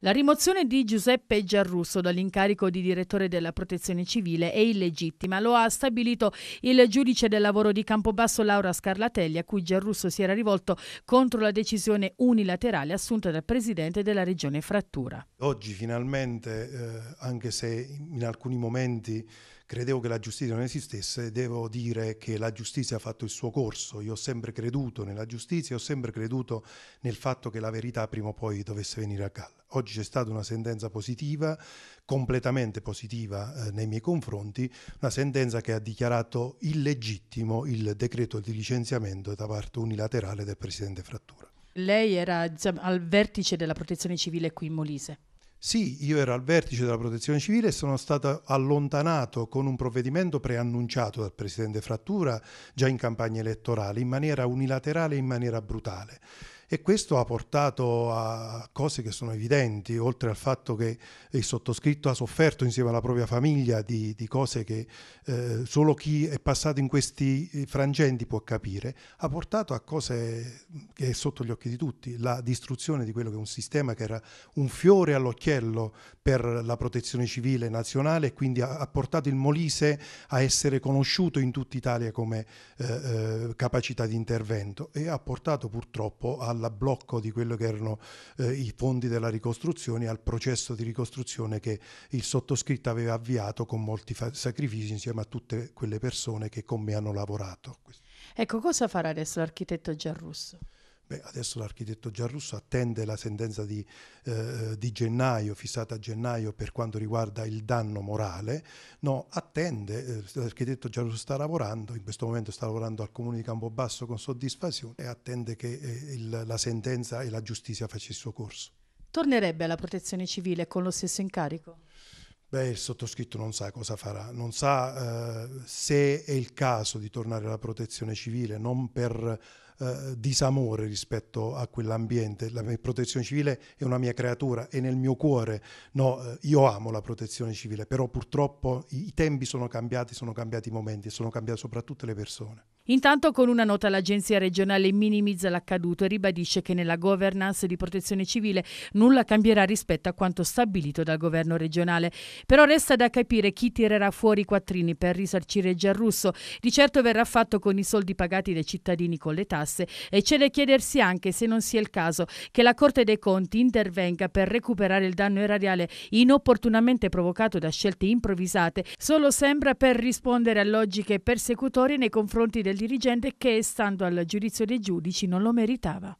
La rimozione di Giuseppe Giarrusso dall'incarico di direttore della protezione civile è illegittima, lo ha stabilito il giudice del lavoro di Campobasso Laura Scarlatelli, a cui Giarrusso si era rivolto contro la decisione unilaterale assunta dal presidente della regione Frattura. Oggi finalmente, eh, anche se in alcuni momenti credevo che la giustizia non esistesse, devo dire che la giustizia ha fatto il suo corso, io ho sempre creduto nella giustizia, ho sempre creduto nel fatto che la verità prima o poi dovesse venire a galla. Oggi c'è stata una sentenza positiva, completamente positiva eh, nei miei confronti, una sentenza che ha dichiarato illegittimo il decreto di licenziamento da parte unilaterale del Presidente Frattura. Lei era diciamo, al vertice della protezione civile qui in Molise. Sì, io ero al vertice della protezione civile e sono stato allontanato con un provvedimento preannunciato dal presidente Frattura già in campagna elettorale, in maniera unilaterale e in maniera brutale e questo ha portato a cose che sono evidenti, oltre al fatto che il sottoscritto ha sofferto insieme alla propria famiglia di, di cose che eh, solo chi è passato in questi frangenti può capire, ha portato a cose che è sotto gli occhi di tutti, la distruzione di quello che è un sistema che era un fiore all'occhiello per la protezione civile nazionale e quindi ha, ha portato il Molise a essere conosciuto in tutta Italia come eh, eh, capacità di intervento e ha portato purtroppo alla dal blocco di quello che erano eh, i fondi della ricostruzione al processo di ricostruzione che il sottoscritto aveva avviato con molti sacrifici insieme a tutte quelle persone che con me hanno lavorato. Ecco, cosa farà adesso l'architetto Giarrusso? Beh, adesso l'architetto Giarrusso attende la sentenza di, eh, di, gennaio, fissata a gennaio per quanto riguarda il danno morale, no, attende, eh, l'architetto Giarrusso sta lavorando, in questo momento sta lavorando al comune di Campobasso con soddisfazione e attende che eh, il, la sentenza e la giustizia faccia il suo corso. Tornerebbe alla protezione civile con lo stesso incarico? Beh, il sottoscritto non sa cosa farà, non sa eh, se è il caso di tornare alla protezione civile, non per eh, disamore rispetto a quell'ambiente. La protezione civile è una mia creatura, è nel mio cuore. No, eh, io amo la protezione civile, però purtroppo i, i tempi sono cambiati, sono cambiati i momenti e sono cambiate soprattutto le persone. Intanto con una nota l'agenzia regionale minimizza l'accaduto e ribadisce che nella governance di protezione civile nulla cambierà rispetto a quanto stabilito dal governo regionale. Però resta da capire chi tirerà fuori i quattrini per risarcire Giarrusso. Di certo verrà fatto con i soldi pagati dai cittadini con le tasse e c'è da chiedersi anche se non sia il caso che la Corte dei Conti intervenga per recuperare il danno erariale inopportunamente provocato da scelte improvvisate, solo sembra per rispondere a logiche persecutorie nei confronti del dirigente che, stando al giudizio dei giudici, non lo meritava.